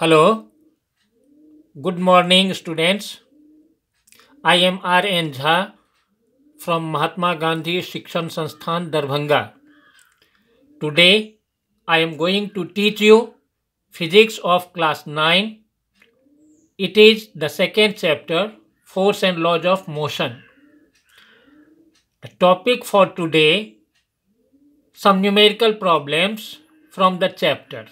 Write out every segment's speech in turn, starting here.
Hello. Good morning, students. I am R. N. Jha from Mahatma Gandhi Shikshan Sansthan, Darbhanga. Today, I am going to teach you physics of class 9. It is the second chapter, Force and Laws of Motion. The topic for today, some numerical problems from the chapter.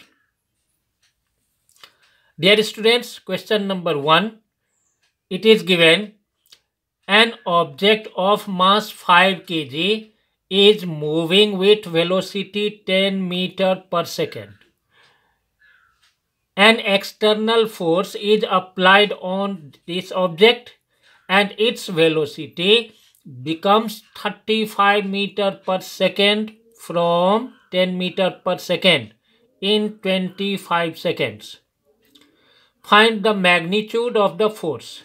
Dear students, question number 1. It is given an object of mass 5 kg is moving with velocity 10 meter per second. An external force is applied on this object and its velocity becomes 35 meter per second from 10 meter per second in 25 seconds find the magnitude of the force.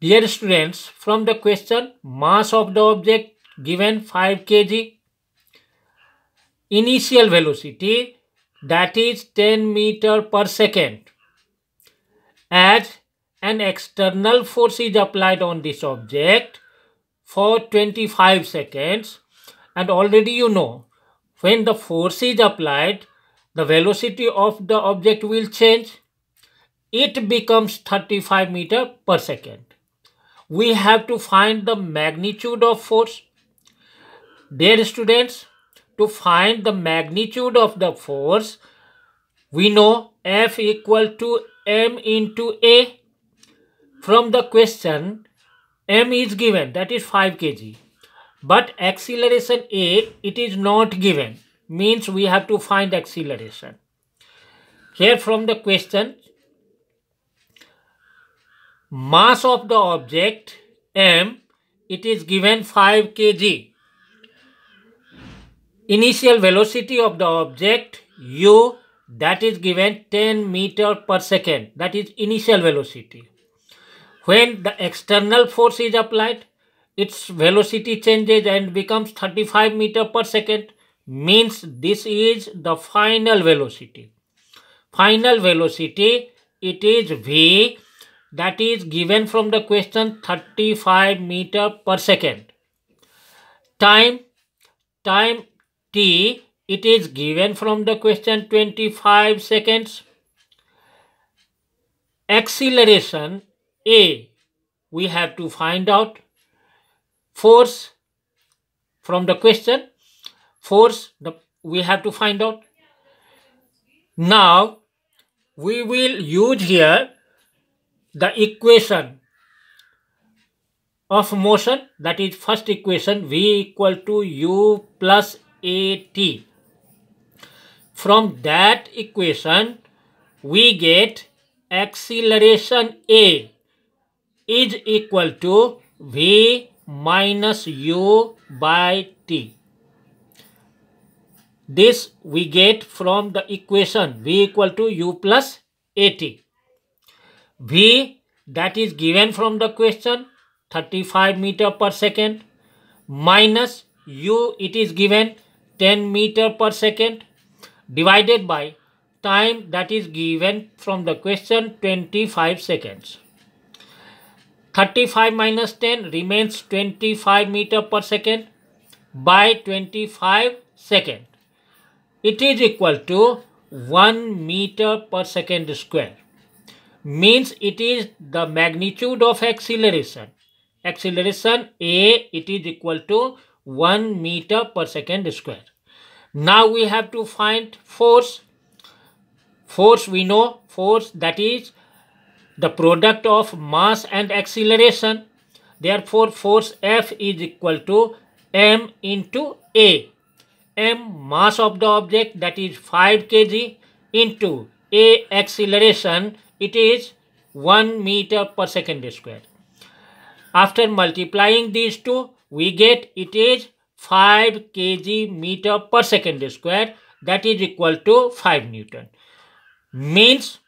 Dear students, from the question mass of the object given 5 kg, initial velocity that is 10 meter per second as an external force is applied on this object for 25 seconds and already you know when the force is applied the velocity of the object will change. It becomes 35 meter per second. We have to find the magnitude of force. Dear students, to find the magnitude of the force, we know F equal to M into A. From the question, M is given, that is 5 kg. But acceleration A, it is not given means we have to find acceleration. Here from the question, mass of the object m, it is given 5 kg. Initial velocity of the object u, that is given 10 meter per second. That is initial velocity. When the external force is applied, its velocity changes and becomes 35 meter per second means this is the final velocity. Final velocity, it is V that is given from the question 35 meter per second. Time, time t, it is given from the question 25 seconds. Acceleration a, we have to find out. Force from the question force we have to find out. Now, we will use here the equation of motion that is first equation v equal to u plus at. From that equation, we get acceleration a is equal to v minus u by t. This we get from the equation V equal to U plus AT. V that is given from the question 35 meter per second minus U it is given 10 meter per second divided by time that is given from the question 25 seconds. 35 minus 10 remains 25 meter per second by 25 second it is equal to 1 meter per second square means it is the magnitude of acceleration acceleration a it is equal to 1 meter per second square now we have to find force force we know force that is the product of mass and acceleration therefore force f is equal to m into a m mass of the object that is 5 kg into a acceleration it is 1 meter per second square. After multiplying these two we get it is 5 kg meter per second square that is equal to 5 newton. Means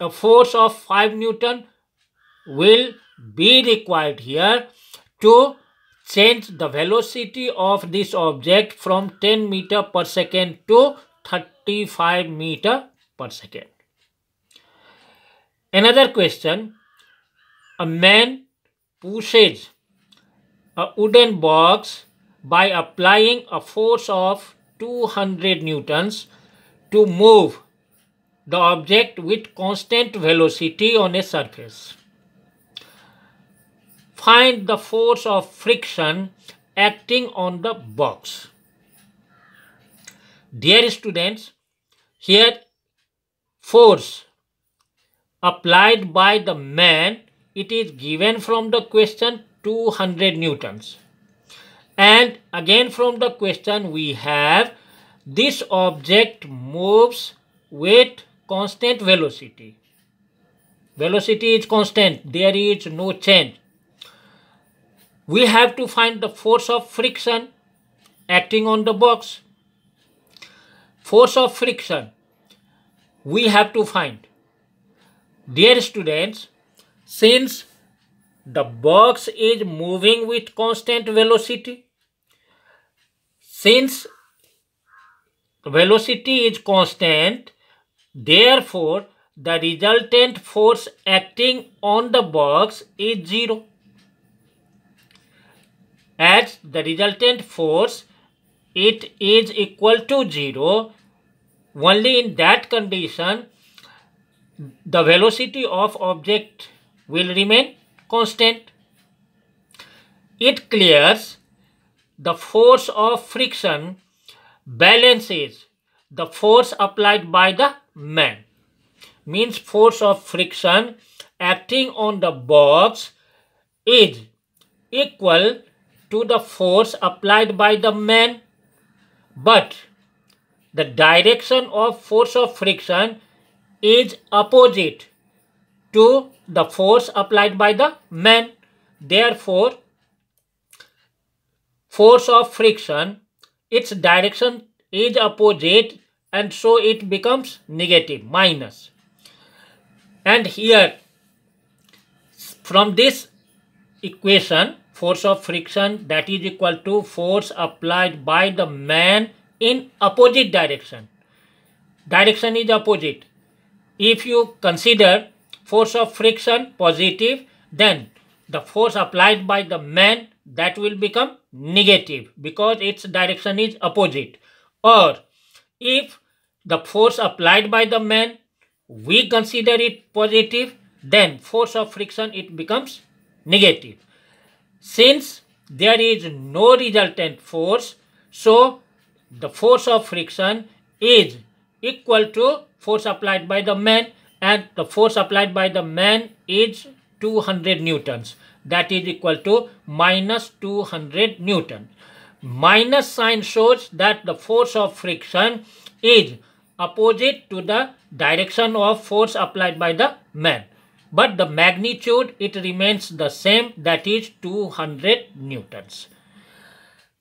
a force of 5 newton will be required here to change the velocity of this object from 10 meter per second to 35 meter per second. Another question, a man pushes a wooden box by applying a force of 200 newtons to move the object with constant velocity on a surface. Find the force of friction acting on the box. Dear students, here force applied by the man, it is given from the question 200 newtons. And again from the question we have, this object moves with constant velocity. Velocity is constant, there is no change we have to find the force of friction acting on the box. Force of friction we have to find. Dear students, since the box is moving with constant velocity, since velocity is constant, therefore the resultant force acting on the box is zero as the resultant force it is equal to 0 only in that condition the velocity of object will remain constant it clears the force of friction balances the force applied by the man means force of friction acting on the box is equal to the force applied by the man, but the direction of force of friction is opposite to the force applied by the man. Therefore, force of friction, its direction is opposite and so it becomes negative, minus. And here, from this equation, force of friction that is equal to force applied by the man in opposite direction. Direction is opposite. If you consider force of friction positive, then the force applied by the man that will become negative because its direction is opposite. Or if the force applied by the man we consider it positive, then force of friction it becomes negative. Since there is no resultant force, so the force of friction is equal to force applied by the man and the force applied by the man is 200 newtons that is equal to minus 200 newton minus sign shows that the force of friction is opposite to the direction of force applied by the man but the magnitude it remains the same that is 200 newtons.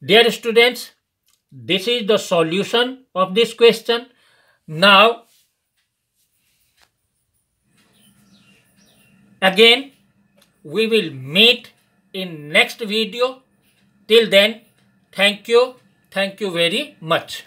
Dear students, this is the solution of this question. Now, again, we will meet in next video. Till then, thank you. Thank you very much.